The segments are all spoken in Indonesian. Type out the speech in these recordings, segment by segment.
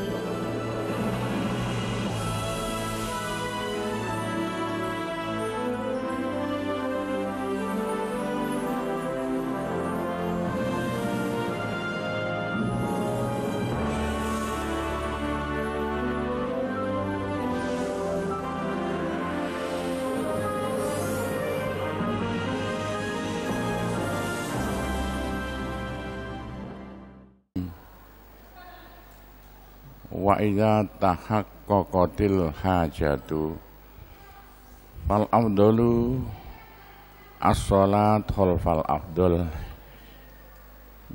Thank you. wa tahak tahaqqaqatil hajatu fal Abdulu as-salat fal abdul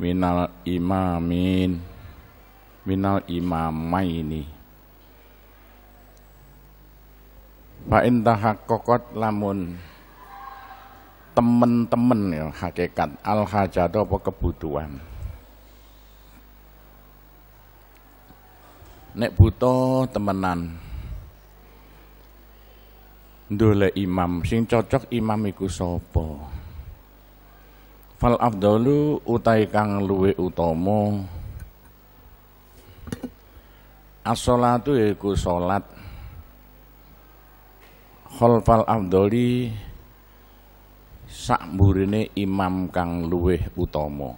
minal imamin minal imamaini fa in kokot lamun temen-temen ya hakikat al hajat apa kebutuhan nek buto temenan ndolek imam sing cocok imam iku sapa fal afdalu utai kang luwe utama as-salatu yaiku salat khalfal afdali imam kang luweh utama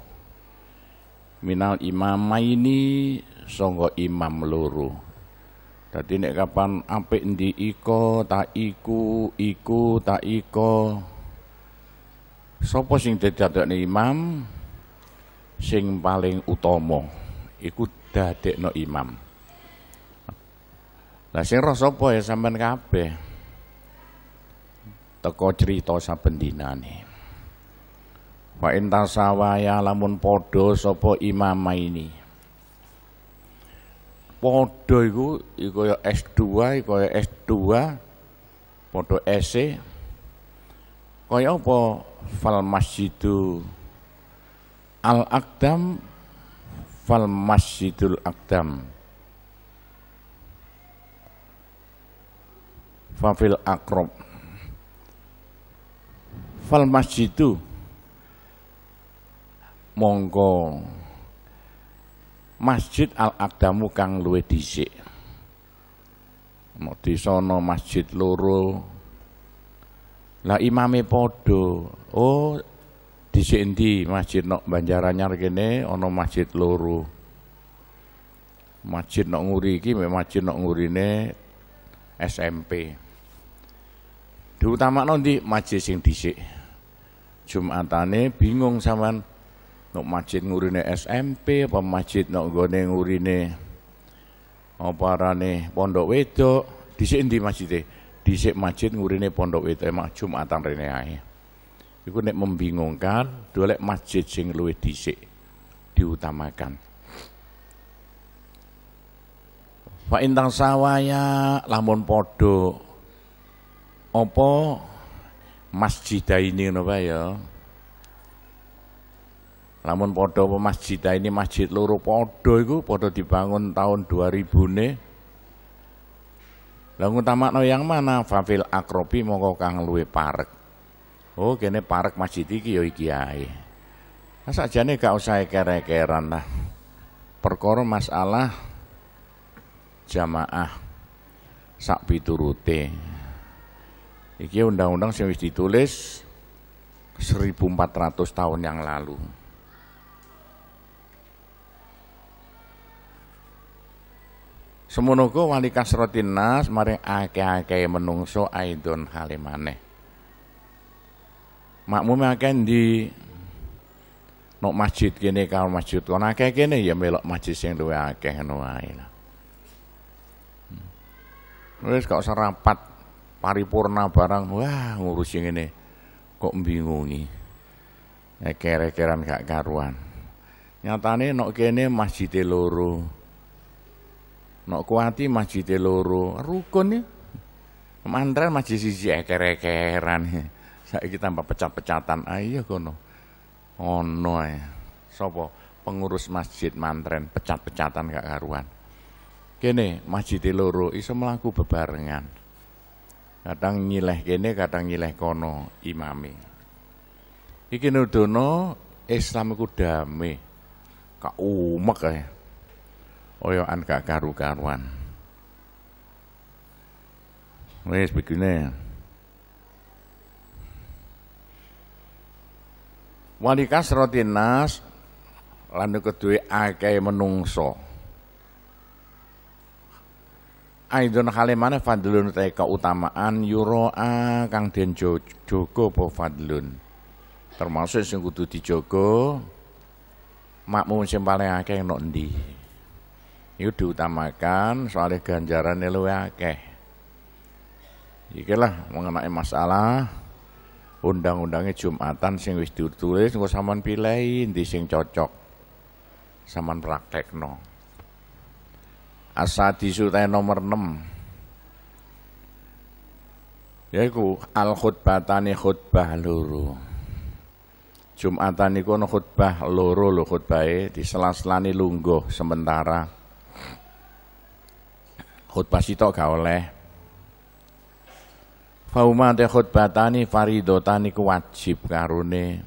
minal ini songgo imam meluru, Dadi nek kapan apik ndi iko ta iku iku ta iko Sopo sing dadekne imam sing paling utama iku dadekno imam. Lah sing roh sapa ya sampean kabeh. Teko cerita saben dinane. Fa in tasawaya lamun padha sapa ma ini. Padha iku ya S2, ya S2, padha SC. E. Kaya apa fal masjidu al akdam fal masjidul akdam. Fafil akrob Fal masjidu Mongko masjid al akdamu kang luwe dhisik mau di sono masjid loro lah imame podo oh dhisik endi masjid nok Banjaranyar kene ana masjid loro masjid nok nguri iki mek masjid nok ngurine SMP diutamakno ndi masjid sing dhisik Jumatane bingung sampean Nok masjid ngurine SMP, apa masjid nok gone ngurine apa arane pondok wedok, dhisik endi masjide? Dhisik masjid ngurine pondok Wedo emak Jumatan rene ae. Iku nek membingungkan, dolek masjid sing luwih dhisik diutamakan. Pak intang sawaya lamun podo Masjid masjidaini ngono ya namun podo masjid nah ini masjid loro podo itu podo dibangun tahun 2000 nih. Lalu no yang mana? Fafil akrobi mau kang luwe parek. Oh kene parek masjid iki yo ya iki ae. aja nih gak usah kere-keran lah. Perkara masalah jamaah sak piturute. Iki undang-undang sing wis ditulis 1400 tahun yang lalu. Semunuku wali kasrotinas, maring ake ake menungso aidon halimane. Makmum makan di nok masjid kene kalau masjid kono ake kene ya melok masjid sing dua ake ngono Terus kau kok serapat paripurna barang wah ngurusi ini kok bingungi. Eker-ekeran kak karuan. Nyatane nok kene masjid loro. Nok kuati masjid loro, rukun ya. Mantran masjid sisi eker-ekeran. Ya. Saiki tanpa pecat-pecatan. Ayo ah, iya kono. Ono ya, sobo, pengurus masjid mantren pecat-pecatan gak karuan. Kene masjid loro iso melaku bebarengan. Kadang nyileh kene, kadang nyileh kono imami, Iki nudono Islam iku damai. Kaumek ae. Koyokan gak karu-karuan. wes begini. Walikas rotinas lalu ketui akeh menungso. Aidon halimane fadlun teh utamaan yuroa kang den jogo po fadlun. Termasuk sing kudu dijogo makmum sing paling akeh nok ndi. Itu diutamakan soalnya ganjaran ya akeh. Ikilah mengenai masalah undang-undangnya Jumatan sing wis ditulis nggak saman pilih di sing cocok. saman Sampean praktekno. di teh nomor 6. Yaiku al tani khutbah luru Jumatan iku khutbah loro lho di selas selani lungguh sementara khutbah sitok gak oleh fauma te tani tani ku wajib karune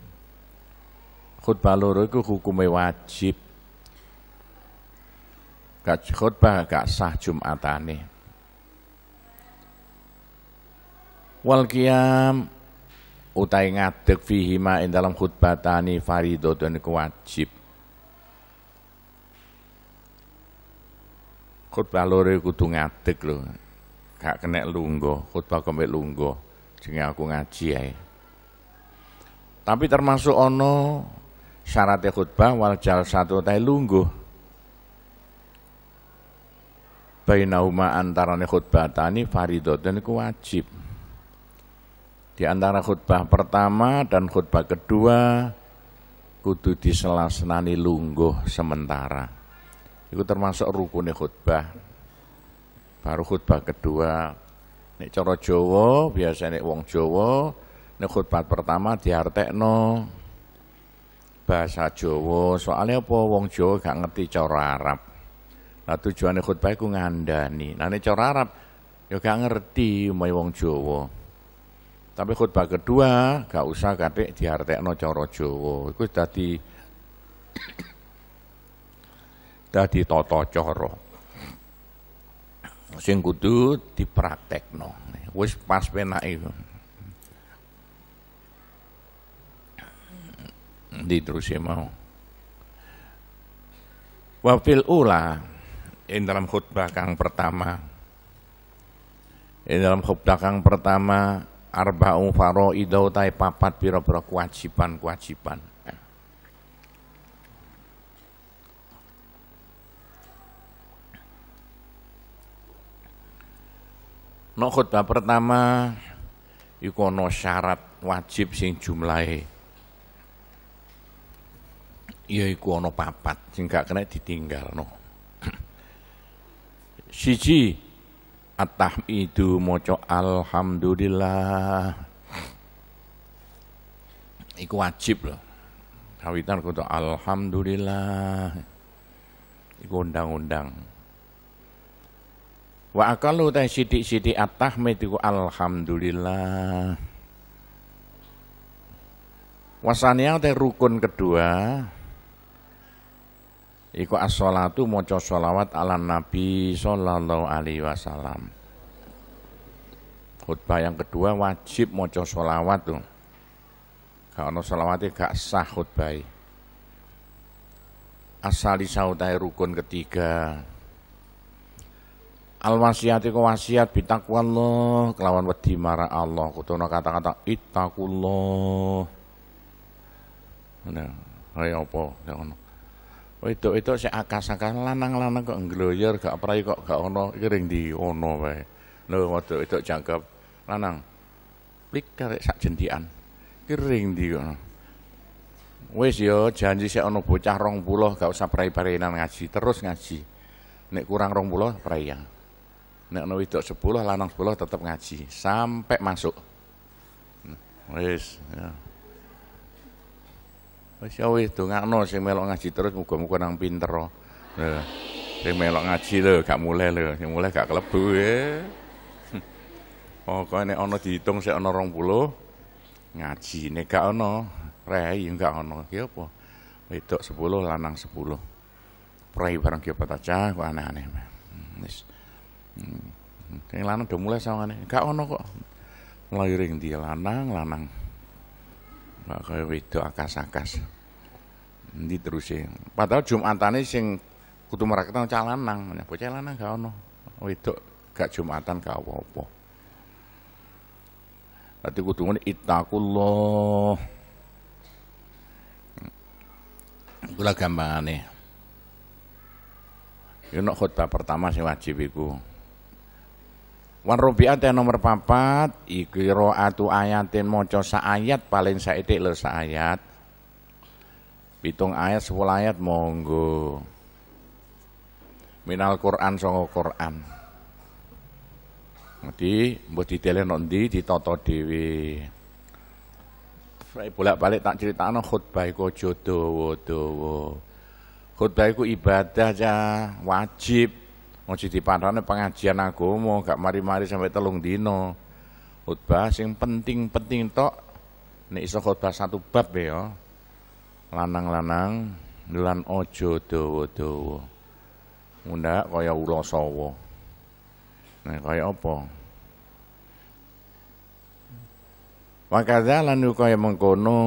khutbah loro ku hukume wajib gak khutbah gak sah jumatane wal qiyam utai ngadeg fihima in dalam tani khutbatani tani ku wajib Khotbah lori kudu ngadeg lho. Gak kena lungguh, khotbah kembali lungguh. Jenenge aku ngaji ae. Tapi termasuk ono syaratnya khutbah wal satu Bayi lungguh. antara antarane khutbah tani faridatun iku wajib. Di antara khutbah pertama dan khutbah kedua kudu diselasnani lungguh sementara itu termasuk rukunnya khutbah baru khutbah kedua nih coro Jawa biasanya wong Jawa nih khutbah pertama diartekno bahasa jowo soalnya apa wong jowo gak ngerti coro Arab nah tujuannya khutbah itu ngandani nah nih coro Arab ya gak ngerti mau wong jowo tapi khutbah kedua gak usah katik diartekno coro jowo itu tadi dadi tata cara. Sing kudu dipraktekno. Wis pas penake. terus mau. Wa fil ula ing dalam khutbah kang pertama. Ing dalam khutbah kang pertama arba'u faraidau tai papat pira-pira kewajiban-kewajiban. Nok khutbah pertama iku ana syarat wajib sing jumlahe iku ana papat sing gak kena ditinggalno. Siji at-tahmidu maca alhamdulillah. Iku wajib loh. Kawitan kudu alhamdulillah. Iku undang-undang. Wa akalu teh sidik-sidik at-tahmid iku alhamdulillah. Wasania teh rukun kedua iku as-shalatu maca shalawat ala Nabi sallallahu alaihi wasallam. Khutbah yang kedua wajib maca shalawat tuh. Gak ono shalawate gak sah khutbah. Asali sautai rukun ketiga. Al wasiati ku wasiat bitakwallah kelawan wedi marang Allah kutuna kata-kata ittaqullah. Nah, kaya apa ya ngono. Wedok itu sik akas-akas lanang-lanang kok ngloyer gak prai kok gak ono iki di ono wae. Lho wedok itu jangkep lanang. Plik karek sak jendian. Iki di ono. Wis yo janji sik ono bocah 20 gak usah prai-prainan ngaji, terus ngaji. Nek kurang 20 praian. Ya nek ono wedok 10 lanang 10 tetap ngaji sampai masuk. Wis, ya. Wis ya wis dongakno sing melok ngaji terus muga-muga nang pinter. Oh. Ya. Sing melok ngaji lho gak mulai lho, sing mulai gak kelebu ya. Pokoke nek ana diitung sik ana 20 ngaji nek gak ana rei ya gak ana. Ki ya apa? Wedok 10 lanang 10. pray bareng ki apa cah aneh-aneh. Hmm, wis. -aneh. Yang lanang udah mulai sama nih, gak ono kok. Melahirin dia lanang, lanang. Gak kayak wedok akas-akas. Nanti terus sih. Padahal Jumatannya sing kutu merakitan cah lanang, bocah lanang gak ono. Wedok gak Jumatan gak apa-apa. Berarti kutu ngene itakulloh. Kula gampangane. Yo khotbah pertama sing wajib iku Wan yang nomor papat ikiro atu ayatin moco ayat paling saetik sa ayat. bitung ayat sepuluh ayat monggo. Minal Quran songo Quran. Jadi mbok nanti nanti Toto Dewi, saya Bolak-balik tak no khutbah iku jodoh, dawa Khutbah iku ibadah ya wajib Ngaji diparane pengajian agomo, gak mari-mari sampai telung dino. Khotbah sing penting-penting tok nek iso khotbah satu bab ya. Lanang-lanang lan ojo dawa-dawa. Mundak kaya ula sawa. Nah, kaya apa? Wa kadzalan kaya mengkono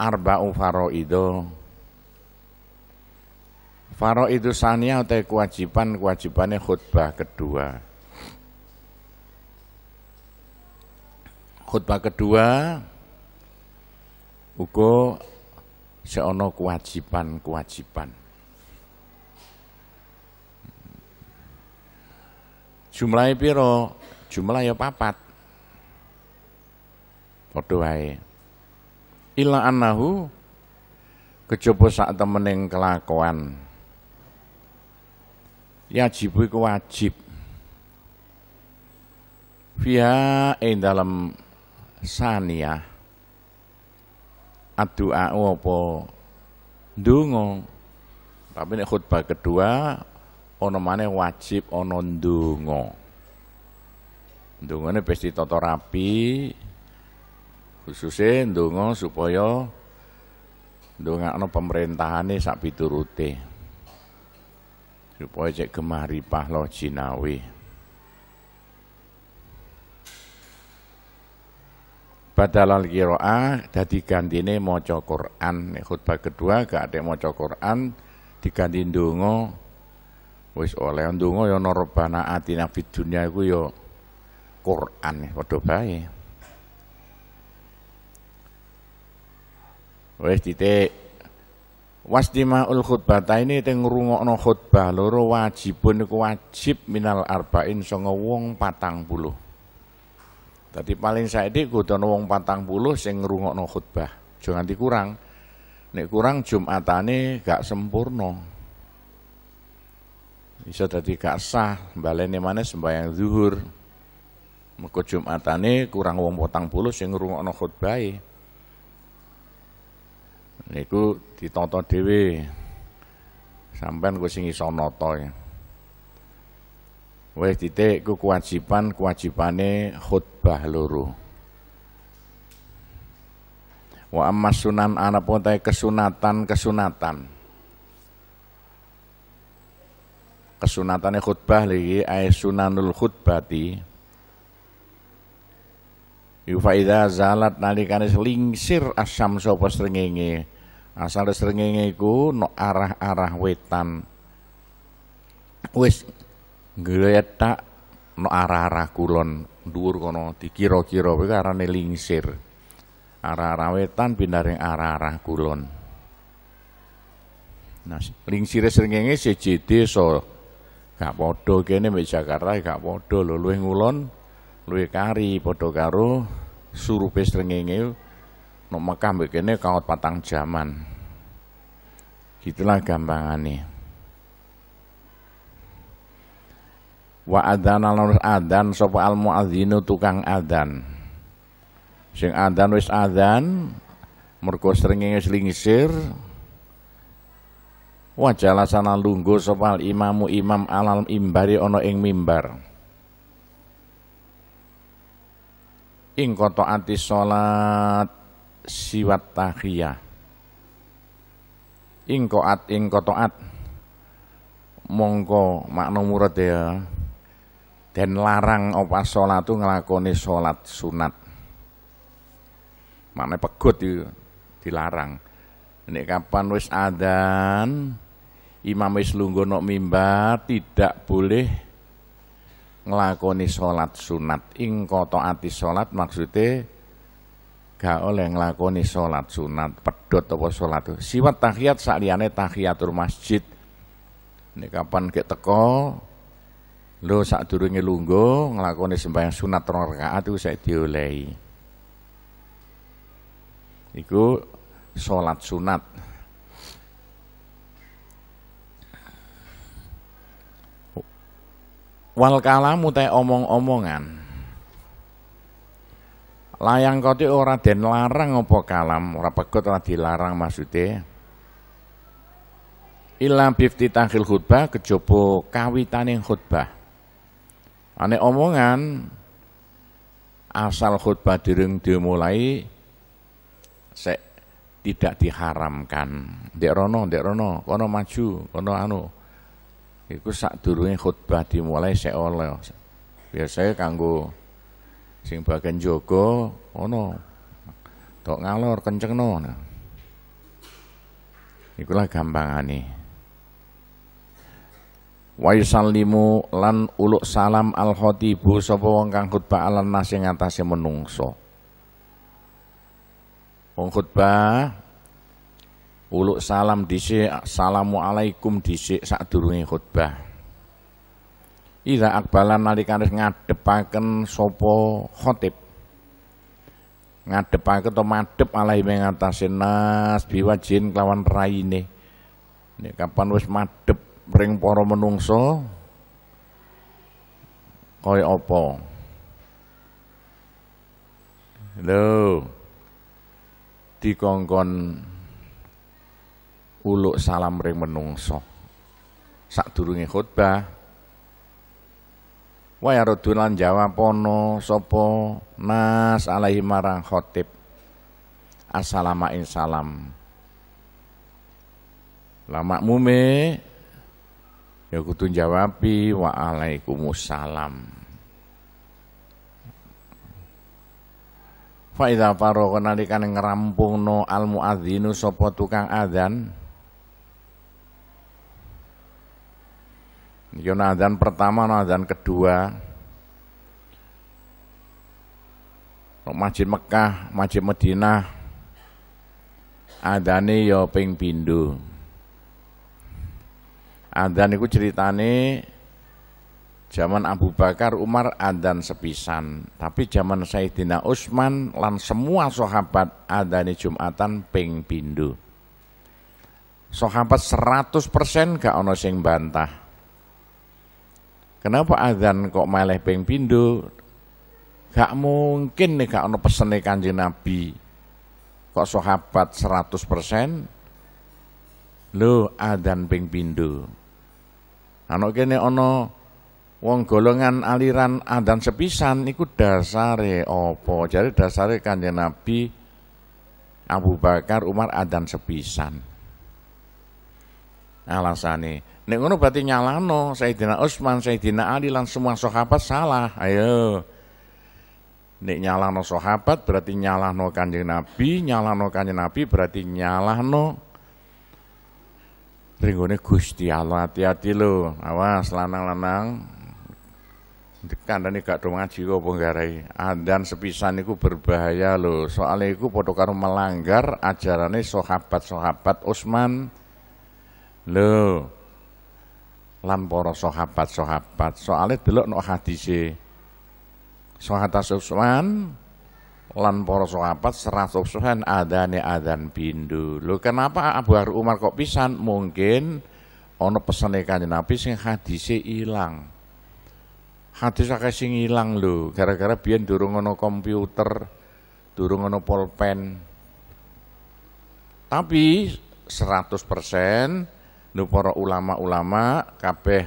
arba'u faraidah Faro itu sania atau kewajiban kewajibannya khutbah kedua. Khutbah kedua uko seono kewajiban-kewajiban. Jumlahnya piro? Jumlah ya papat. Ila anahu kejopo saat temening kelakuan yajibu iku wajib via ing dalam sania, awo apa ndonga tapi nek khutbah kedua ono mana wajib dungo. ndonga ndongane pasti tata rapi khususnya ndonga supaya ndongakno pemerintahane sak piturute supaya cek kemari pahloh jinawi badalal kiroah dadi gantine maca Quran khutbah kedua gak ada maca Quran diganti ndonga wis oleh ndonga ya rabbana atina fid dunya iku ya Quran padha bae wis titik Wasdima ul ta ini teng rungokno khutbah loro wajibun iku wajib minal arba'in songo wong patang puluh. Tadi paling saiki kudu wong patang puluh sing ngrungokno khutbah. Aja nganti kurang. Nek kurang Jumatane gak sempurna. Iso dadi gak sah balene maneh sembahyang zuhur. Mergo Jumatane kurang wong patang puluh sing ngrungokno khutbahe. niku ditata dhewe sampean kowe sing iso nata ya wis titik ku kewajiban kewajibane khutbah loro wa amma sunan ana pun kesunatan kesunatan kesunatane khutbah lagi ay sunanul khutbati Yufaida zalat nalikane selingsir asam sopo srengenge. Asal srengenge ku no arah-arah wetan. Wis tak no arah-arah kulon dur kono dikira kiro kuwi arane lingsir. Arah-arah wetan pindah ring arah-arah kulon. Nah, lingsir srengenge siji so Gak podo kene mek Jakarta gak podo lho luwih ngulon Lui kari padha karo surupe srengenge nek Mekah mbek kene patang jaman. Gitulah gampangane. Wa adzana lan adzan sapa al muadzinu tukang adzan. Sing adzan wis adzan mergo srengenge slingsir wajah lasana lunggu sopal al imamu imam alal imbari ono ing mimbar. ing koto ati salat siwat tahiyah ing koat ing at mongko makna murad ya dan larang apa salat tu nglakoni salat sunat makna pegut itu dilarang nek kapan wis adzan imam wis lungguh nok mimbar tidak boleh nglakoni salat sunat ing koto ati salat maksude gak oleh nglakoni salat sunat pedot apa salat siwat tahiyat sakliyane tahiyatul masjid ini kapan ke teko lho sadurunge lunggo ngelakoni sembahyang sunat rong rakaat saya diolehi iku salat sunat wal kalamu te omong-omongan layang kote ora den larang apa kalam ora pegot ora dilarang maksude illa bifti takhil khutbah kejaba kawitaning khutbah ane omongan asal khutbah direng dimulai se tidak diharamkan ndek rono ndek rono kono maju kono anu iku sadurunge khutbah dimulai sik oleh. Biasane kanggo sing bagian jaga ono tok ngalor kenceng kencengno. Ikulah ani. wa yusallimu lan uluk salam al khatibu sapa wong kang khutbah alan nas ing atase menungso wong khutbah uluk salam dhisik assalamualaikum dhisik sadurunge khutbah Ida akbalan nalikane ngadepaken sapa khotib ngadepake to madep alai ing nas biwajin kelawan raine nek kapan wis madep ring para menungso kaya apa lho dikongkon uluk salam ring menungso sadurunge khutbah wa yarudun Jawa jawab sopo nas alaihi marang khotib assalamain salam Lama mume, ya kutun jawabi wa alaikumussalam Fa idza faragha ngerampung no al muadzinu sopo tukang adzan Yo nadan pertama, nadan kedua. Masjid Mekah, Masjid Madinah, adane yo ping pindho. Adzan ceritane zaman Abu Bakar, Umar adan sepisan, tapi zaman Sayyidina Utsman lan semua sahabat adani Jumatan ping pindu. Sahabat persen, gak ono sing bantah. Kenapa azan kok malah ping pindho? Gak mungkin nih gak ono pesene Kanjeng Nabi. Kok sahabat 100% lho azan ping pindho. Ana kene ono, wong golongan aliran adzan sepisan iku dasare opo, Jadi dasare Kanjeng Nabi Abu Bakar Umar adan sepisan alasane. Nek ngono berarti nyalano Sayyidina Utsman, Sayyidina Ali lan semua sahabat salah. Ayo. Nek nyalano sahabat berarti nyalano Kanjeng Nabi, nyalano Kanjeng Nabi berarti nyalano Ringgone Gusti Allah hati-hati lo, awas lanang-lanang ini gak dong ngaji kok penggarai dan Adan sepisan itu berbahaya lo, soalnya ku potokan melanggar ajarannya sahabat-sahabat Utsman. Lho. Lan para sahabat-sahabat, soalnya dulu no hadise. Sahabat Utsman lan para sahabat serat Utsman adane adan bindu. Lho kenapa Abu Umar kok pisan? Mungkin ono pesane Kanjeng Nabi sing hadise ilang. Hadis akeh sing ilang lho, gara-gara biyen durung ana komputer, durung ana pulpen. Tapi 100% Nuh para ulama-ulama kabeh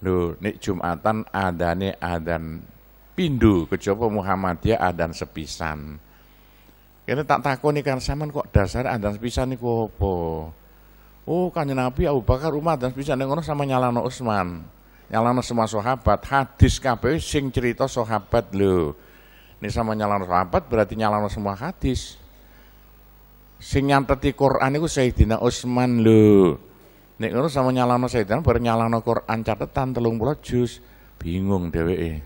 nih nek Jumatan adane adan pindu kejaba Muhammadiyah adan sepisan. kita tak takoni kan sampean kok dasar adan sepisan nih apa? Oh, kanya Nabi Abu Bakar Umar dan sepisan nengono ngono sama nyalano Utsman. Nyalano semua sahabat, hadis kabeh sing cerita sahabat lu Ini sama nyalano sahabat berarti nyalano semua hadis. Sing nyanteti Quran itu Sayyidina Utsman lu Nek ngono sama nyalano setan bar nyalano Quran catetan 30 juz bingung dheweke.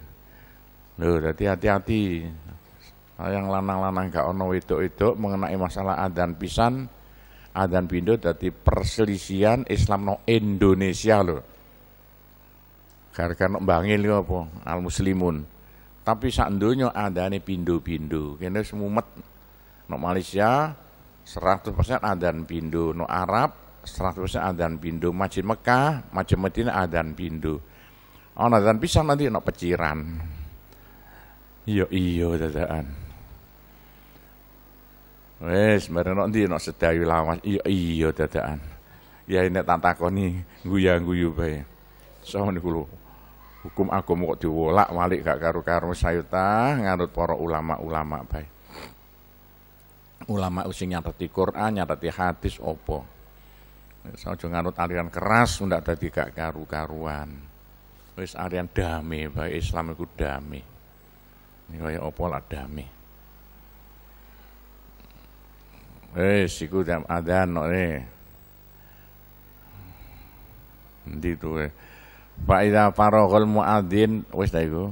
Lho, dadi hati-hati. Yang lanang-lanang gak ono wedok-wedok mengenai masalah adzan pisan, adzan pindo dadi perselisihan Islam no Indonesia lho. Gara-gara mbangil apa? Al muslimun. Tapi sak donya adane pindo-pindo. semua semumet. No Malaysia 100% adzan pindo, no Arab seterusnya adan pindu masjid Mekah masjid Medina adan pindu ana adzan pisang nanti ana peciran iyo iyo dadaan wes bareng nanti ndi ana sedayu lawas iyo iya dadaan ya ini tantakoni guyang-guyu bae so niku hukum aku kok diwolak walik gak karu-karu sayuta nganut para ulama-ulama bae ulama using nyatati Quran, nyatati hadis opo. Saja nganut aliran keras ndak dadi gak karu-karuan. Wis aliran damai, bae Islam iku damai. Kaya apa lah damai. Wis iku jam adzan no e. Eh. Endi tuwe. Eh? Fa idza faraghal muadzin wis ta iku.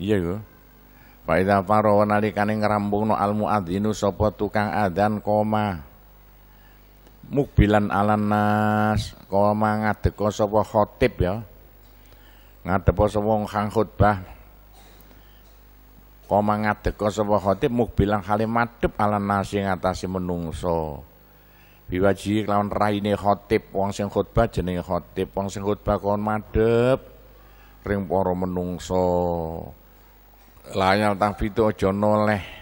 Iya iku. Fa idza faragha nalikane ngrampungno al muadzinu sapa tukang adan koma mukbilan alanas koma ngadeko sapa khotib ya ngadepo sapa kang khutbah koma ngadeko sapa muk mukbilan hale madep alanas ing atase menungso biwaji lawan raine khotib wong sing khutbah jenenge khotib wong sing khutbah kon madep, ring para menungso layal tang pitu aja noleh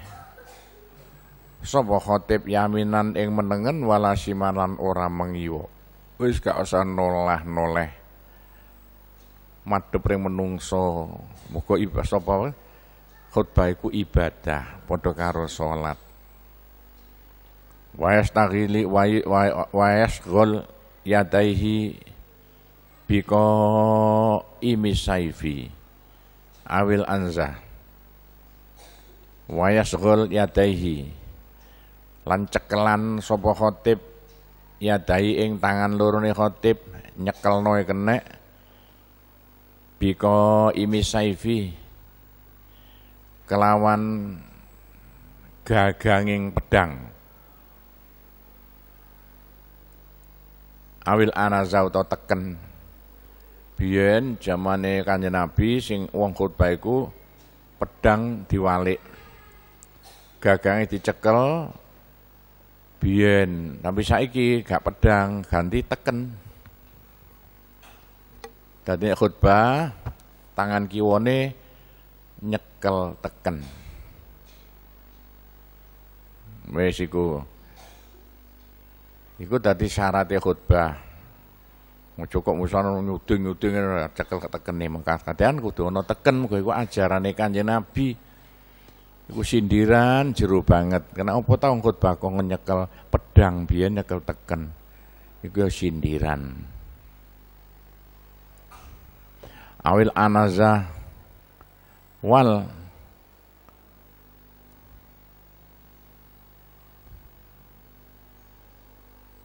Sopo khotib yaminan ing menengen wala simanan ora mengiwa wis gak usah nolah noleh madhep ring menungso muga iba sopo khotbah iku ibadah padha karo salat wayas tagili wayas gol yadaihi biko imisaifi awil anza. wayas gol yadaihi lan cekelan sapa khotib ya dai ing tangan hotip nyekel nyekelno e kene biko imi saifi kelawan gaganging pedang awil anaza utawa teken biyen zamane kanjeng Nabi sing wong khotbah iku pedang diwalik gagange dicekel bien tapi saiki gak pedang ganti teken dadi khutbah tangan kiwone nyekel teken mesiku, iku iku syarat ya khutbah cukup musuhan nyuding-nyuding cekel nih mengkat kadean kudu ana teken muga iku ajarane Kanjeng Nabi Iku sindiran jeru banget. Kena apa tau bakong kok nyekel pedang biyen nyekel teken. Iku ya sindiran. Awil anaza wal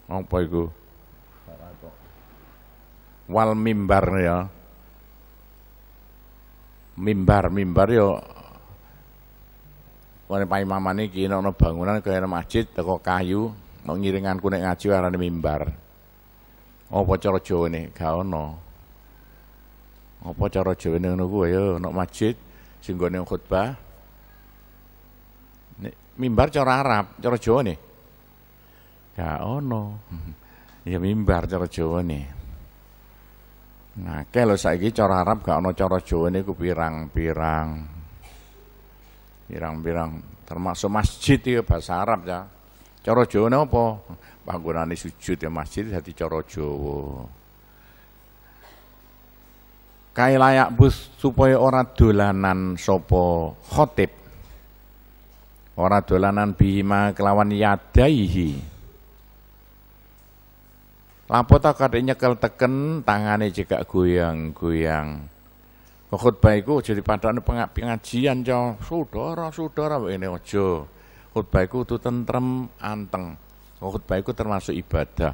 apa iku? Wal mimbar ya. Mimbar mimbar ya Imam ini kini ada bangunan dalam masjid teko kayu, ngiringan ngiringanku nek ngaji arane mimbar. Apa cara ini, Gak no, Apa cara Jawane ini nunggu ya nak masjid sing gone khutbah. mimbar cara Arab, cara Jawane. Gak no, Ya mimbar cara nih, Nah, kalau saya saiki cara Arab gak no cara Jawane ku pirang-pirang pirang-pirang termasuk masjid ya bahasa Arab ya. Corojo, Jawa bangunan Panggonane sujud ya masjid jadi Corojo, Jawa. kai layak bus supaya orang dolanan sopo khotib. orang dolanan bima kelawan yadaihi. Lapota kadek nyekel teken tangane cekak goyang-goyang khutbah iku jadi dipadakne pengajian ya saudara-saudara ini aja. Khutbah iku tuh tentrem anteng. Khutbah iku termasuk ibadah.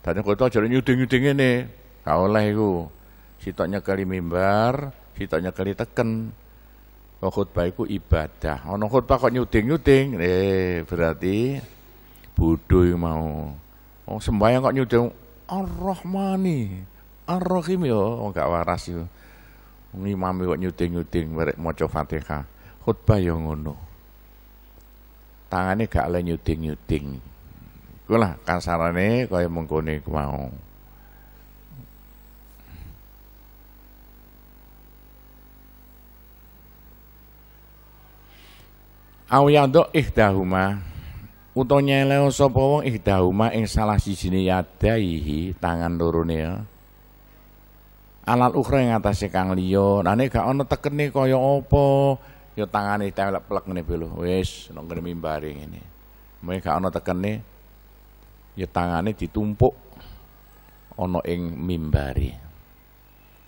Dan kota jadi nyuding-nyuding ini Ka oleh iku. sitonya kali mimbar, sitonya kali teken. Kok khutbah iku ibadah. Ana khutbah kok nyuding-nyuding, eh berarti bodoh mau. Oh sembahyang kok nyuding Ar-Rahmani, Ar-Rahim yo, oh, gak waras yo ngimami kok nyuting-nyuting merek maca Fatihah. Khutbah yang ngono. Tangane gak oleh nyuting-nyuting. Kulah lah kasarane kaya mengkone mau. Au ihdahuma utawa nyeleo sapa wong ihdahuma ing salah sijine yadaihi tangan lorone ya. Alat ukhra yang atasnya kang liya nane gak ana tekene kaya apa ya tangane telek pelak nih peluh wis nang ngene ini, ngene mrene gak ana tekene ya tangane ditumpuk ono ing mimbari,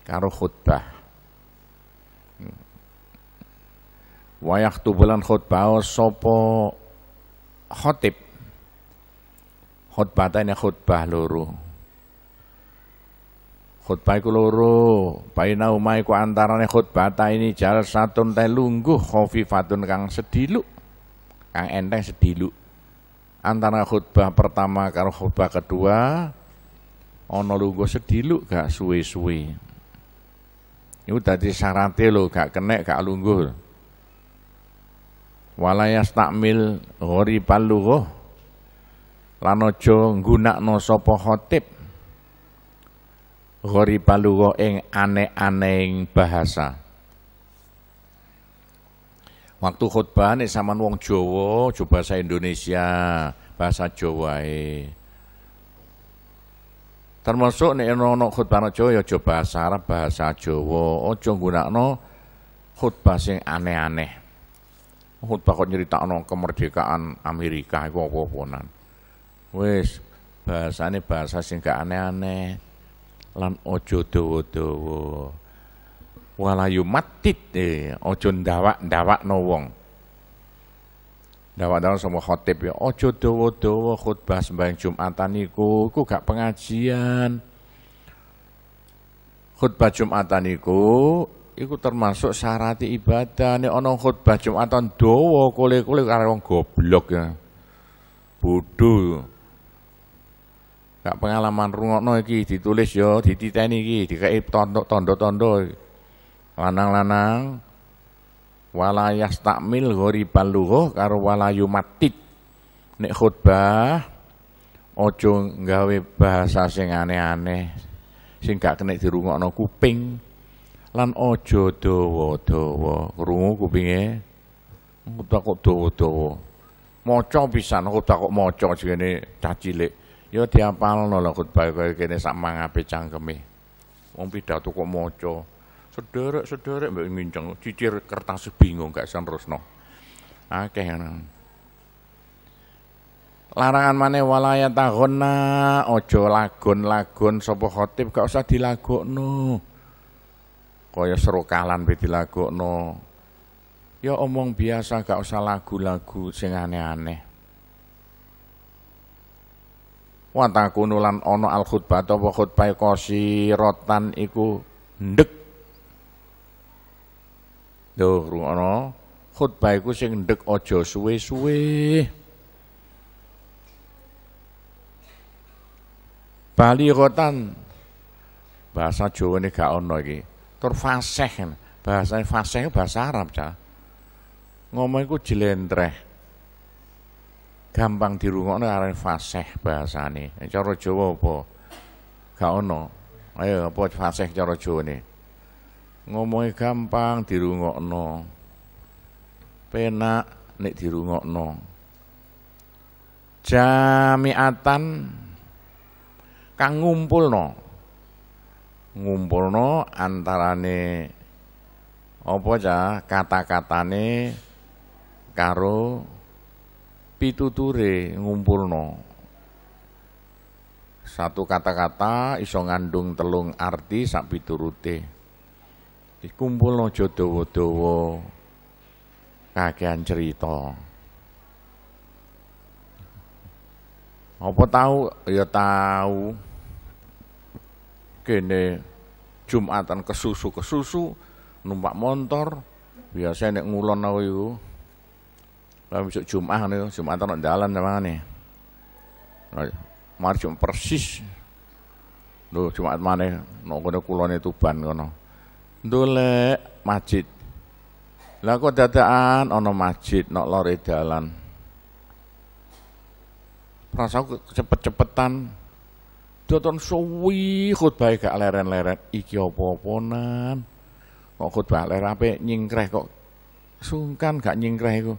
karo khutbah hmm. Wayah tubulan khutbah sopo khotib khutbah tanya khutbah luruh khutbah iku loro baina umai ku antarane khutbah ta ini jal satun telungguh fatun kang sediluk kang enteng sediluk antara khutbah pertama karo khutbah kedua ono lungguh sediluk gak suwe-suwe iku tadi syaratnya lo gak kenek gak lungguh walayas takmil ghoribal lugha lan aja nggunakno sapa khotib ghoriba lugha ing aneh-aneh bahasa. Waktu khutbah nek sampean wong Jawa, coba bahasa Indonesia, bahasa Jawa Termasuk Termasuk nek no khutbah Jawa ya coba bahasa Arab, bahasa Jawa. guna no khutbah sing aneh-aneh. Khutbah kok nong kemerdekaan Amerika iku apa-apanan. Wis, bahasane bahasa sing gak aneh-aneh lan ojo dawa-dawa walayu matit eh ojo ndawak-ndawak no wong ndawak-ndawak semua khotib ya ojo dawa-dawa khutbah sembahyang Jumatan niku iku gak pengajian khutbah Jumatan niku iku termasuk syarat ibadah nek ana khutbah Jumatan dawa kole-kole karo wong goblok ya bodoh Gak pengalaman rungokno iki ditulis yo, dititeni iki, dikai tondo-tondo Lanang-lanang walayas takmil gori lugha karo walayu matit. Nek khutbah ojo nggawe bahasa sing aneh-aneh sing gak kena dirungokno kuping. Lan ojo dawa-dawa, krungu kupinge. Kok kok dawa-dawa. pisan kok tak kok maca cacilik. Ya diapalno lho khotbah kaya kene sak mangape cangkemi. Wong pidato kok maca. Sederek-sederek mbek minceng, cicir kertas bingung gak iso terusno. Akeh ngono. Larangan mana walaya tahonna ojo lagun-lagun, sapa khotib gak usah dilagokno. Kaya serokalan pe no. Ya omong biasa gak usah lagu-lagu sing aneh-aneh wa takunu lan ana al khutbah utawa khutbah qasiratan iku ndek Duh, rungono khutbah iku sing ndek aja suwe-suwe rotan bahasa Jawa ini gak ono iki tur fasih bahasa fasih bahasa Arab cah ngomong iku jelentreh gampang dirungokno arane fasih bahasane. Cara Jawa apa? Gak ono. Ayo apa fasih cara Jawane? Ngomongi gampang dirungokno. Penak nek dirungokno. Jamiatan kang ngumpulno. antara antarane apa cah kata-katane kata karo pituture ngumpulno. Satu kata-kata iso ngandung telung arti sak piturute. Dikumpulno aja dawa kakean cerita. Apa tahu? Ya tahu. Kene Jumatan kesusu-kesusu numpak motor biasa nek ngulon aku lah besok Jumat nih, Jumat ono dalan sama nih. Mari Jumat persis. Lho Jumat mana? Nang kono kulone Tuban kono. Ndolek masjid. Lah kok dadaan ono masjid nok lore dalan. Prasaku cepet-cepetan Doton suwi khutbah gak leren-leren iki apa nan. Kok khutbah ler ape nyingkreh kok sungkan gak nyingkreh iku.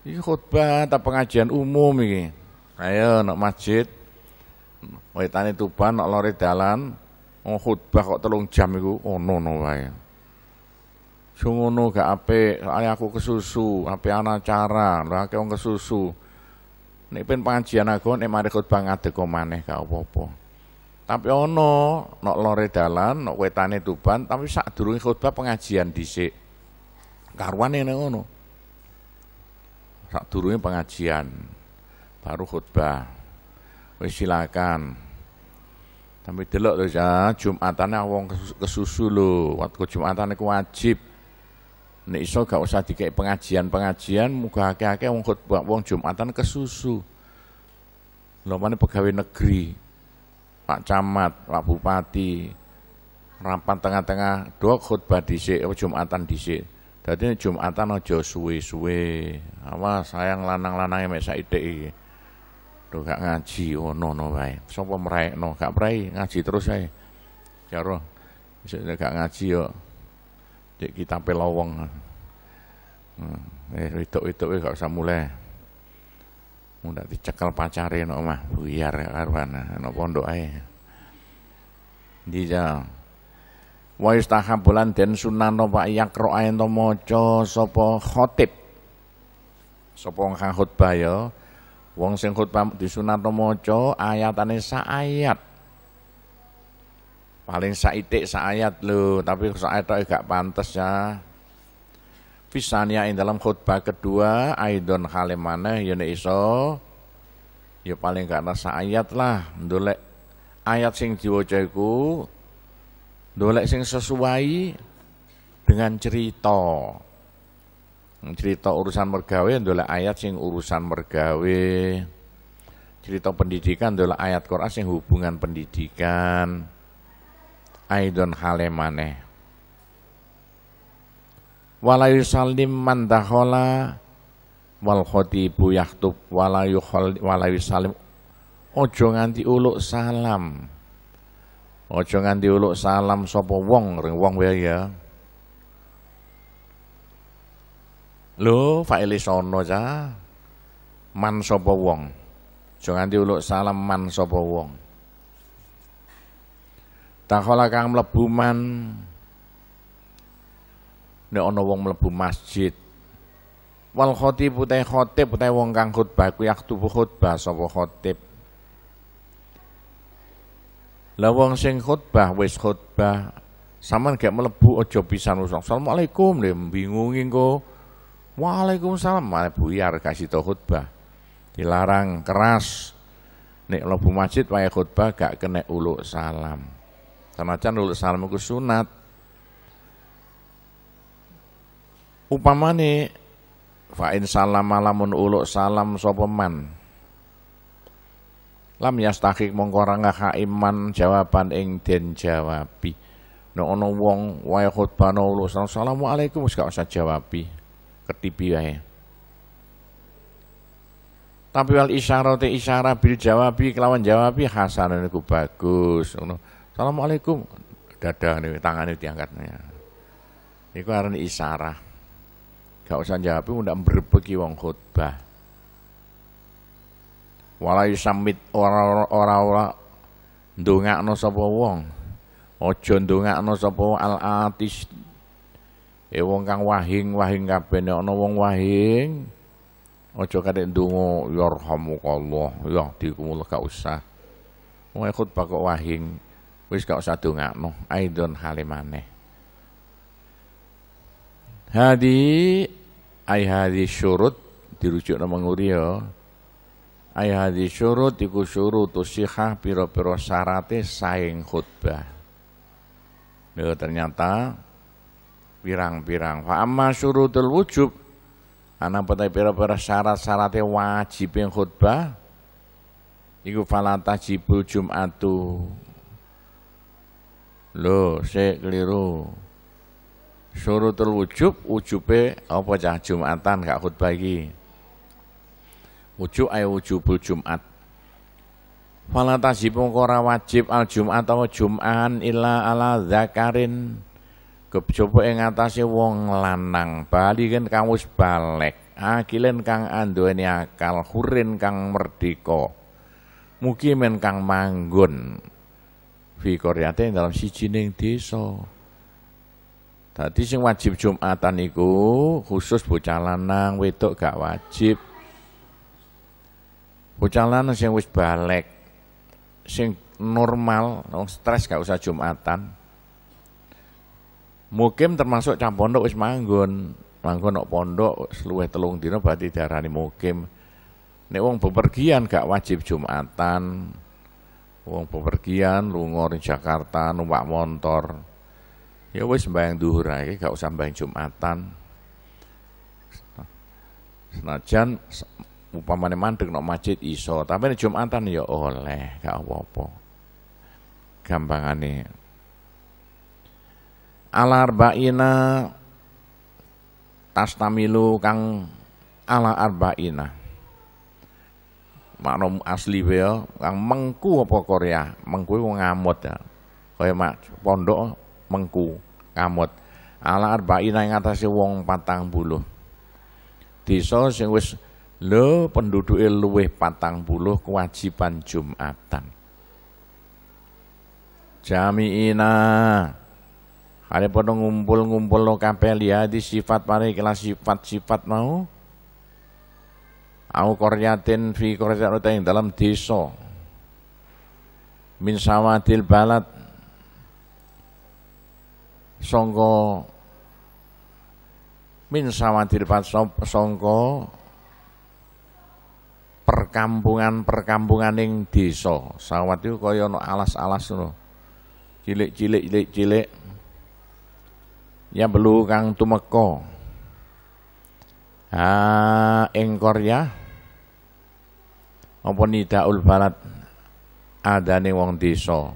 Ini khutbah atau pengajian umum ini. Ayo nak masjid, wetane Tuban nak lori dalan, oh khutbah kok telung jam itu, oh, no no Sing ngono gak ape, soalnya aku kesusu, ape ana cara, lah kau ke kesusu. Nek pen pengajian aku nek mari khutbah ngadek kau mana gak apa-apa. Tapi ono nak lori dalan, nak wetane Tuban, tapi sak durungi khutbah pengajian di dhisik. Karuan ngene ono sak durunge pengajian baru khutbah wis silakan tapi delok lho ya Jumatane wong kesusu lho waktu Jumatane ku wajib nek iso gak usah dikek pengajian-pengajian muga akeh-akeh wong khutbah wong Jumatan kesusu lho pegawai negeri Pak Camat, Pak Bupati, rapat tengah-tengah, dua khutbah dhisik, Jumatan dhisik. Dadi Jumatan aja suwe-suwe. Awas sayang lanang-lanange mek saithik iki. Duh gak ngaji ono-ono wae. Sapa no gak prei ngaji terus ae. Jaro ya wis gak ngaji yo. Dik kitabe lawong. Hmm, eh itu itu, gak usah mulai. Mudah dicekel pacare no mah buyar karuan no pondok ae. Dijal wa istahabulan den sunano wa ayen to maca sapa khotib sapa kang khutbah ya wong sing khutbah disunato maca ayatane sak ayat paling itik sak ayat lho tapi sak ayat gak pantes ya Fisania ing dalam khutbah kedua aidon halimane yen ya iso ya paling gak ana sak ayat lah ndolek ayat sing diwaca iku Dolek sing sesuai dengan cerita. Cerita urusan mergawe dolek ayat sing urusan mergawe. Cerita pendidikan dolek ayat Quran sing hubungan pendidikan. Aidon halemane. Walayu salim mandahola wal khotibu yaktub walayu, salim wala ojo nganti uluk salam Ojo nganti uluk salam sapa wong ring wong wae ya. Lho, faile sono cah. Man sapa wong. Ojo nganti uluk salam man sapa wong. Takhala kang mlebu man. Nek ana wong mlebu masjid, wal khotib utai khotib utai wong kang khutbah kuwi aktubu khutbah sapa khotib lah wong sing khutbah wis khutbah saman gak melebu ojo pisan wis Assalamualaikum lho bingungin engko. Waalaikumsalam malah buyar kasih tau khutbah. Dilarang keras. Nek lobu masjid wae khutbah gak kena uluk salam. can uluk salam ku sunat. Upamane fa in salam malamun uluk salam sopeman man Lam yastakik mongko ora iman jawaban ing den jawabi. no ana wong wae khutbah no ulus assalamualaikum wis gak usah jawabi. Ketipi wae. Tapi wal te isyara bil jawabi kelawan jawabi hasan ku bagus ngono. Assalamualaikum dadah niku tangane diangkatnya. Iku aran isyarah. Gak usah jawabi ndak berbagi wong khutbah walai samit ora ora ora no sopo wong aja ndongakno sapa al atis e wong kang wahing wahing kabeh nek ana wong wahing ojo kadek ndonga yarhamukallah ya dikumul gak usah wong ikut kok wahing wis gak usah dongakno aidon halimane hadi ai hadi syurut dirujuk nang nguri ya. Ayah hadi syurut iku syurutu sihah piro-piro syarate saing khutbah. Ya, ternyata pirang-pirang. Fa amma syurutul wujub anak petai piro-piro syarat syaratnya wajib yang khutbah iku falata jibu jumatu. Loh, saya keliru. Syurutul wujub wujubnya apa cah Jumatan gak khutbah ini. Ucu ay bul Jum'at. Fala tajibu ora wajib al Jum'at atau Jum'an illa ala zakarin. Kebjobo yang ngatasi wong lanang. Bali kan kamus balek. Akilen kang ini akal, hurin kang merdeka. Mukimen kang manggon. Fi koryate dalam siji ning desa. Tadi sing wajib Jumatan iku khusus bocah lanang, wedok gak wajib. Bocah lanang sing wis balik sing normal, no stres gak usah Jumatan. Mukim termasuk cah pondok wis manggon. Manggon nok pondok seluwe telung dino berarti diarani mukim. Nek wong bepergian gak wajib Jumatan. Wong bepergian lunga ning Jakarta numpak motor. Ya wis sembahyang duhur ae gak usah sembahyang Jumatan. Senajan upamane mandeg nok masjid iso, tapi nek Jumatan ya oleh, gak apa-apa. Gampangane. arba'ina tastamilu kang ala arbaina. Makna asli wae ya, kang mengku apa Korea, mengku ngamut ya. Kaya mak pondok mengku ngamut. Ala arbaina ing atase wong 40. Desa sing wis Lo penduduk luweh patang puluh kewajiban Jumatan. Jami'ina. Hari pada ngumpul-ngumpul lo kabeh lihat sifat pare kelas sifat-sifat mau. Au koryatin fi koryatin yang dalam desa. Min sawadil balat, Songko min sawadil balad songko perkampungan-perkampungan ing desa. Sawat iku kaya alas-alas ngono. Cilik-cilik cilik-cilik. Ya belu kang tumeka. engkor ing Korea apa nidaul ada adane wong desa.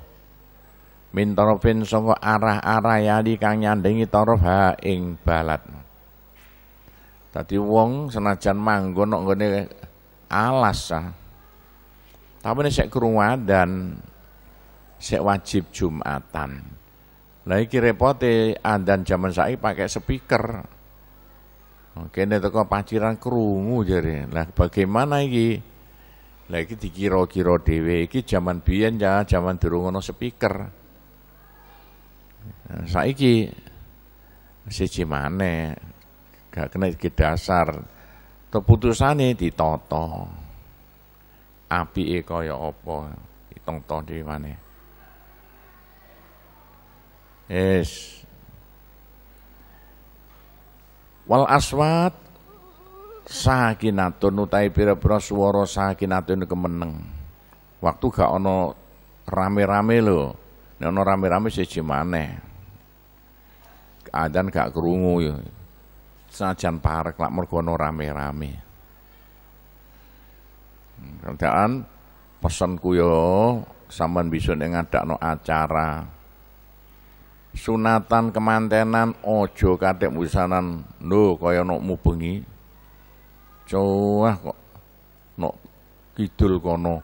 Min tarafin saka arah-arah di kang nyandengi taraf ha ing balat Tadi wong senajan manggon nang gone alas ah. Tapi ini sek dan sek wajib Jumatan. lagi iki repote dan zaman saya pakai speaker. Oke, oh, ini toko paciran kerungu jadi, Nah, bagaimana ini? lagi dikira-kira dewe, ini zaman biyen ya zaman durung speaker. Nah, saya masih cimane, gak kena dasar Keputusane ditata. Apike kaya apa ditata dhewe Yes. Wal aswat sakinatun utai pira-pira swara sakinatun kemeneng. Waktu gak ana rame-rame lho. Nek ana rame-rame siji maneh. Adan gak krungu ya senajan parek lak mergono rame-rame. Kerjaan pesenku yo sampean bisa no acara. Sunatan kemantenan ojo katik wisanan lho kaya mu mubengi. cowah kok nok kidul kono.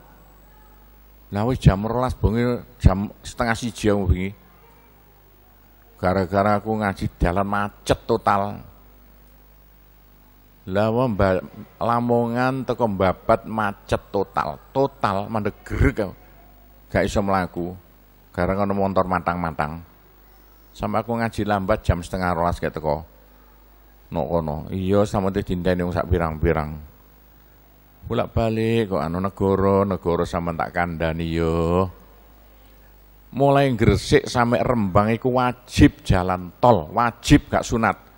Lah wis jam 12 bengi jam setengah siji bengi. Gara-gara aku ngaji dalam macet total. Lawa mbak Lamongan teko Babat macet total, total mana grek Gak iso melaku karena ngono motor matang-matang. sama aku ngaji lambat jam setengah rolas kayak teko. no kono. iyo sama teh dinteni sak pirang-pirang. Pulak balik kok anu Negoro Negoro sama tak kandani yo. Mulai Gresik sampai Rembang itu wajib jalan tol, wajib gak sunat.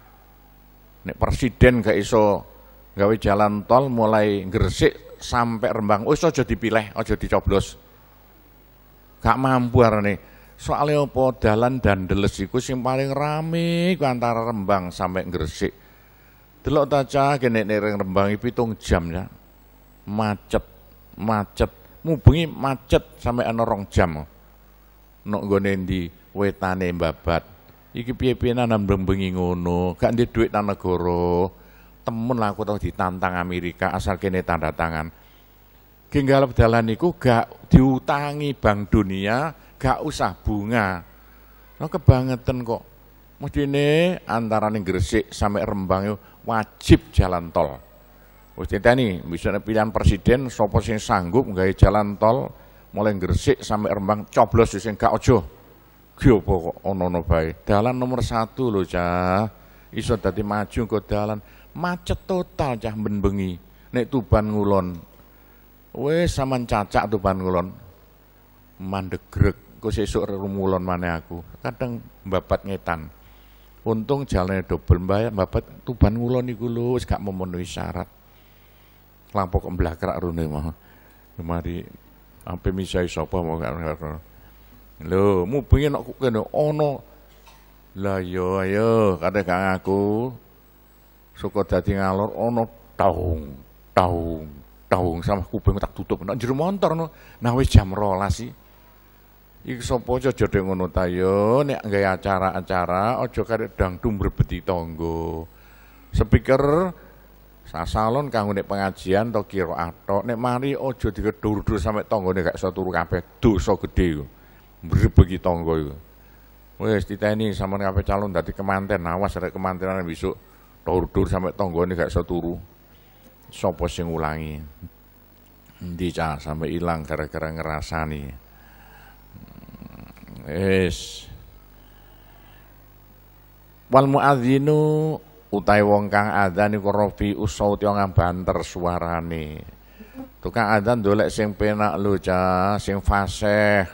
Nek presiden gak iso gawe jalan tol mulai Gresik sampai Rembang. Oh, aja dipilih, aja dicoblos. Gak mampu ini. Soalnya apa dalan deles iku sih paling rame iku antara Rembang sampai Gresik. Delok taca kene nereng Rembang iki 7 jam ya. Macet, macet. Mubengi macet sampai ana rong jam. Nok gone ndi wetane babat iki piye-piye nang mbengi ngono, gak ndek duit nang negara. Temen aku tau ditantang Amerika asal kene tanda tangan. Genggalap dalan niku gak diutangi Bank Dunia, gak usah bunga. No kebangetan kok. Mestine antara nih Gresik sampai Rembang wajib jalan tol. Wis ditani misalnya pilihan presiden sapa sing sanggup nggawe jalan tol mulai Gresik sampai Rembang coblos sing gak ojo rugi pokok kok ono-ono bae. Dalan nomor satu lho cah. Iso dadi maju kok dalan macet total cah benbengi. Nek Tuban Ngulon. Wes saman cacak Tuban Ngulon. Mandegrek kok sesuk rumulon maneh aku. Kadang bapak ngetan. Untung jalannya dobel mbayar bapak Tuban Ngulon iku lho wis gak memenuhi syarat. Lampok emblakrak rene mah. Kemari ampe misai sapa mau karo lo mu pengen aku kene ono lah yo iya, ayo iya. kate kang aku suka dadi ngalor ono taung taung taung sama kuping tak tutup nek jero motor no. Nah wis jam 12 sih. Iki sapa aja jodhe ngono ta yo iya, nek gawe acara-acara aja karek dangdung berbeti tonggo Speaker sasalon kanggo nek pengajian to kira atok nek mari aja dikedur-dur sampe tanggane gak iso turu kabeh dosa gedhe mrebegi tangga oh, wes di titeni sama kafe calon dari kemanten, awas nah, rek kemantenan besok tur sampe ini gak iso turu. sopos sing ulangi, di sampai hilang ilang gara-gara ngerasani. es, Wal muadzinu utai wong kang ada nih korofi usau tiang banter suarane. Tukang adzan dolek sing penak lu cah, sing fasih.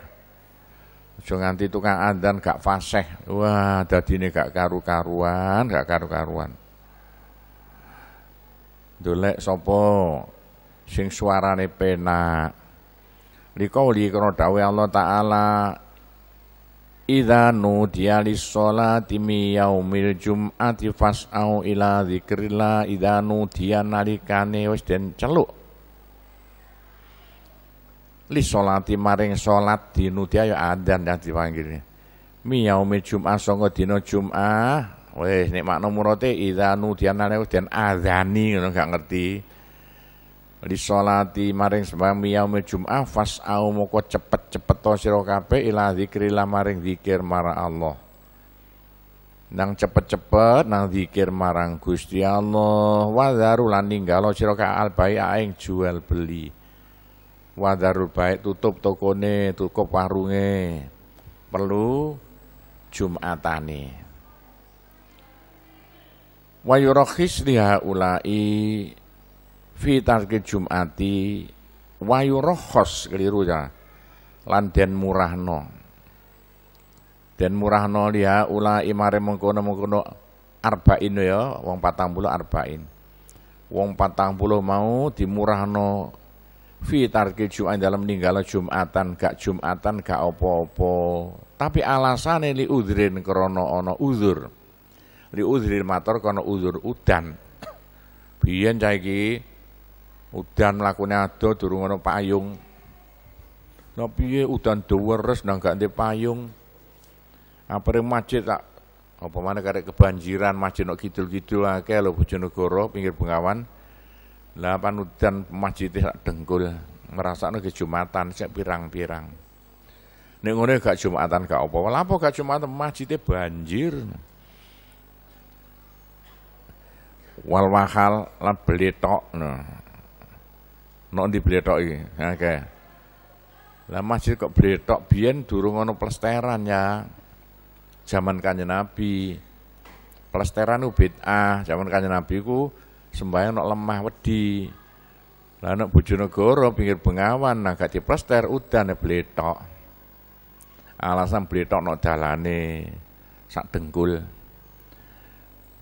Aja nganti tukang adan gak fasih. Wah, dadine gak karu-karuan, gak karu-karuan. Dolek sapa sing suarane penak. Liko kana dawuh Allah Ta'ala Idza nudiya lis-sholati mi yaumil jum'ati fas'au ila dzikrillah idza nudiya nalikane wis den celuk li solati maring solat dinudia ya adzan yang dipanggilnya miyaumi jum'ah sangka dina jum'ah Weh nek makna ida idza nudiana dan den adzani ngono gak ngerti li solati maring sembahyang miyaumi jum'ah fas'au moko cepet-cepet to sira kabeh ila zikrillah maring zikir marang Allah nang cepet-cepet nang zikir marang Gusti Allah wa zaru ninggalo sira ka albai aing jual beli wadarul baik tutup tokone, tutup warunge. Perlu Jumatane. Wa yurakhis li ulai fi tarki Jumati wa keliru ya. Lan den murahno. Den murahno liha ulai mare mengkono-mengkono arba'in ya, wong 40 arba'in. Wong 40 mau dimurahno fi tarkil jum'ah dalam meninggal Jum'atan gak Jum'atan gak opo-opo tapi alasane li udhrin krono ono uzur, li udhrin matur krono udhur udan biyen cai iki udan mlakune ado durung ono payung lha piye udan deres nang gak ndek payung apere macet tak apa mana karek kebanjiran masjid nok kidul-kidul akeh lho Bojonegoro pinggir Bengawan lah panudan masjid sak dengkul, merasa ke Jumatan siap pirang-pirang. Nengone ngono gak Jumatan gak apa, lha apa gak Jumatan masjidnya banjir. Wal lah beli tok no Nok di beli tok Akeh. Okay. Lah masjid kok beli tok bien durung ngono plesteran ya. Zaman Kanjeng Nabi. Plesteran ku ah zaman Kanjeng Nabi ku sembahyang nok lemah wedi. Lah nek Bojonegoro pinggir Bengawan nah gak diplester udan bletok. Alasan bletok nok dalane sak dengkul.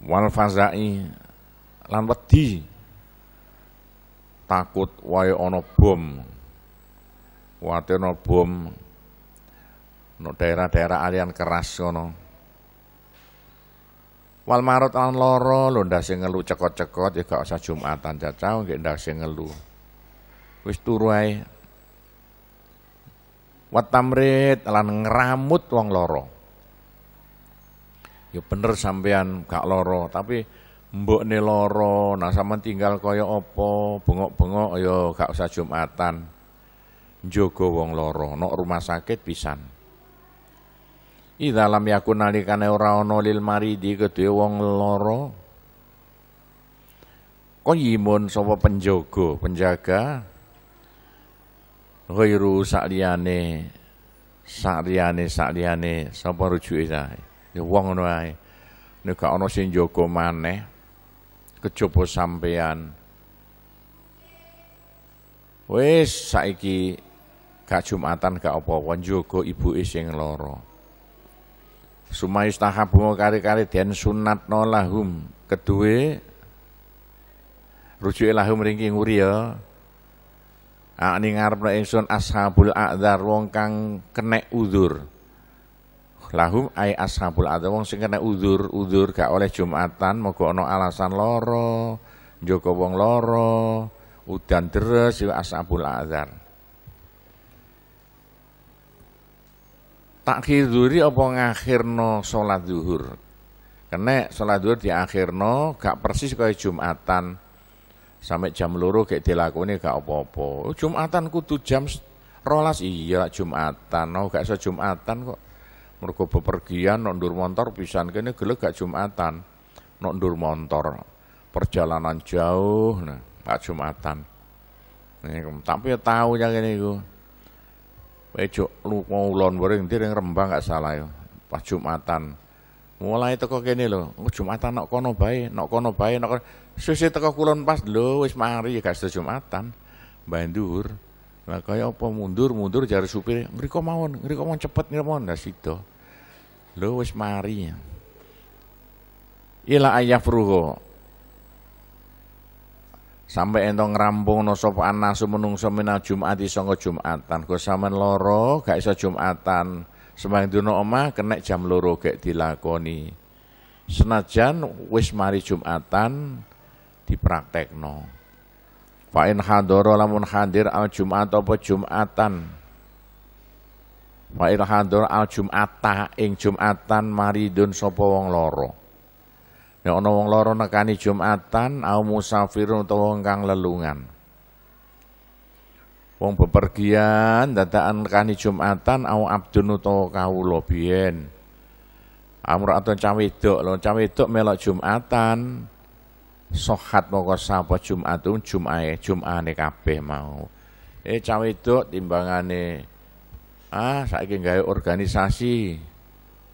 Wal fazai lan wedi. Takut wae ana bom. Kuwatir ana bom. Nok daerah-daerah alian keras ngono. Wal marot lan loro lho ndak sing ngelu cekot-cekot ya gak usah Jumatan cacau nggih ndak sing ngelu. Wis turu ae. Wat lan ngeramut wong loro. Ya bener sampean gak loro, tapi mbokne loro, nah sampean tinggal kaya apa, bengok-bengok ya gak usah Jumatan. Njogo wong loro, nok rumah sakit pisan. I lam yakun nalikane ora ana lil maridi kedue wong lara. Qayimun sapa penjaga, penjaga ghairu sakliyane sakliyane sakliyane sapa rujuke sae. Ya wong ngono ae. Nek gak ana sing jaga maneh sampean. Wis saiki gak Jumatan gak apa-apa Ibu ibuke sing lara. Suma yustahabu kari-kari sunat no lahum. Kedue rujuke lahum ringki nguri ya. Ani ah, ngarepno ingsun ashabul adzar wong kang kene udur. Lahum ay ashabul adzar wong sing kene udur-udur gak oleh Jumatan, moga ana alasan loro, joko wong loro, udan deres ya ashabul adzar. Tak duri apa ngakhirno sholat zuhur karena sholat zuhur di akhirno gak persis kayak jumatan sampai jam loro kayak dilakukan gak apa-apa oh, jumatan kudu jam rolas iya jumatan no oh, gak iso jumatan kok mergo bepergian nondur motor pisan kene gelek gak jumatan nondur motor perjalanan jauh nah gak jumatan Nih, tapi ya tahu ya kene gue. Wejuk lu mau ulon bareng direng Rembang gak salah ya. Pas Jumatan. Mulai teko kene lo oh, Jumatan nak kono bae, nok kono bae, nok teko kulon pas lo wis mari ya gak sedo Jumatan. Bandur. Lah kaya apa mundur-mundur jari supir, ngriko mawon, ngriko mawon cepet nih mawon lah lo Lho wis mari. Ila ayah fruho sampai entong ngerampung no anasu menung menungso minal Jumat nge Jumatan kok samen loro gak iso Jumatan sembahyang dino oma kena jam loro gak dilakoni senajan wis mari Jumatan dipraktekno no fa'in hadoro lamun hadir al Jumat apa Jumatan fa in al Jumata ing Jumatan mari dun wong loro Nek ya, ana wong lara nekani Jumatan au musafirun utawa kang lelungan. Wong bepergian dadakan nekani Jumatan au abdun utawa kawula biyen. Amur cah cawedok lho, cawedok melok Jumatan. Sohat moko sapa Jumatun um, Jumae, Jumane kabeh mau. Eh cawedok timbangane ah saiki gawe organisasi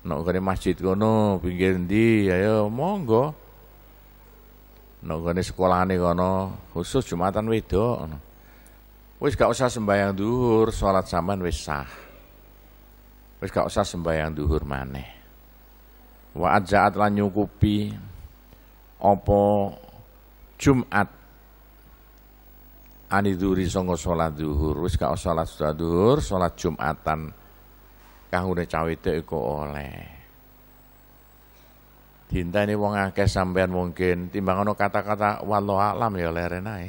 Nek gone masjid kono pinggir ndi ayo ya, ya, monggo. Nek gone sekolahane kono khusus Jumatan wedok ngono. Wis gak usah sembahyang duhur, salat sampean wis sah. Wis gak usah sembahyang duhur maneh. Wa ajaat lan nyukupi apa Jumat duri songo sholat duhur wis gak sholat sholat duhur sholat Jumatan kang udah cawe itu iku oleh. ini wong akeh sampean mungkin timbang ono kata-kata walau alam ya oleh renae.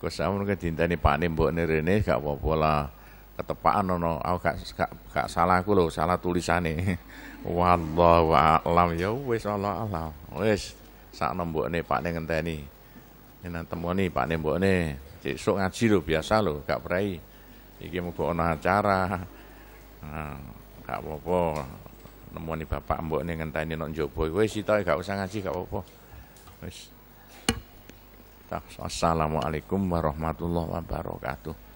Engko sampun ke Pak pakne mbokne rene gak apa-apa Ketepaan ono. aku gak gak, gak salah aku loh salah tulisane. Walau alam ya wes Allah alam. Wis sakno mbokne pakne ngenteni. Pak temoni pakne mbokne sok ngaji lo biasa lo gak perai Iki mugo ono acara. Nah, gak apa-apa nemoni bapak mbok nih ngenteni nok jopo wes sita gak usah ngaji gak apa-apa wes assalamualaikum warahmatullahi wabarakatuh